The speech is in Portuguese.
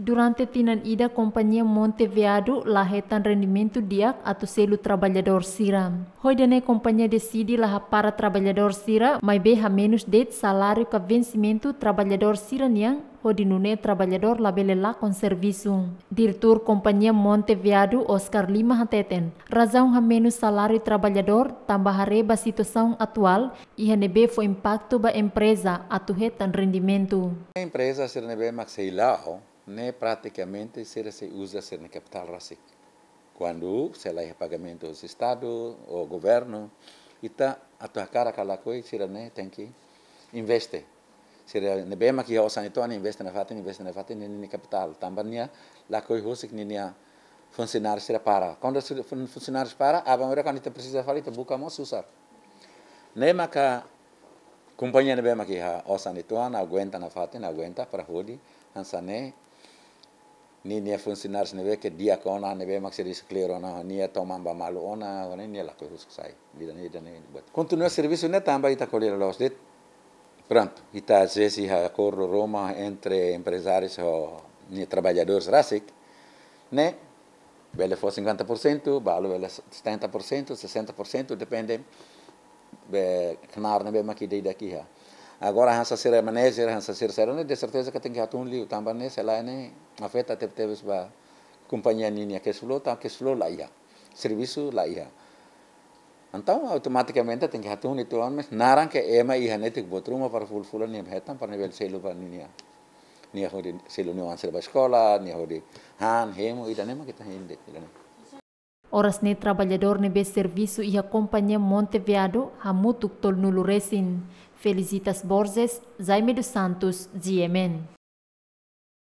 Durante Tinanida Companhia Monteveado, lahetan rendimento diak atau selu trabalhador siram. sira. Hoidane companhia decide lah para trabalhador sira, mai beha menos det salário ka vencimento trabalhador yang, ho dinune trabalhador labelela com serviço. Diretor Companhia Monteviado Oscar Lima Hateten. Razão ha menos salário trabalhador tambahare ba situação atual e renebe foi impacto ba empresa atuhetan rendimento. A empresa se renebe maxeilao né, praticamente se usa ser na capital Rasik. Quando se lá é pagamento do Estado, ou governo, e tua cara aquela coisa, se né, tem que investir. Se ne bem aqui ao sanitório, investe na fatin, investe na fatin, nem capital. Também lá coisa russa que nem funcionários se para. Quando os funcionários para, a maneira quando precisa falar, te busca mais usar. Nem a companhia nem bem aqui ao sanitório, aguenta na fatin, aguenta para hoje, ansane ni nia funcionários nebe que dia que ona nebe mak serviço clear ona nia toma ba malu ona ona nia la coisa sai vida nia nia but continua serviço nia tamba ita colher los det pronto ita às vezes a corro Roma entre empresários ou nia trabalhadores rasik, né bele for 50% balo bele 70% 60% depende be knar nebe mak ida daqui ha Agora a ser permanece, a ser será, não tem certeza que tem que um também né, sei lá, né, afeta teve teve ba companhia ninha que sulo, tá que sulo lá ia. Serviço lá ia. Então, automaticamente tem que itu an, mas naran que ema ia netik botruma para fulfula nem hetam para nível selo para ninha. Nia hori selo nem ser ba escola, nia hori han hemo ida e nema kita hende, idan. nema. Oras ne trabalhador nebe serviço e a companhia Monteviado hamutuk tol nuluresin. Felicitas Borges, Jaime dos Santos, Diemen.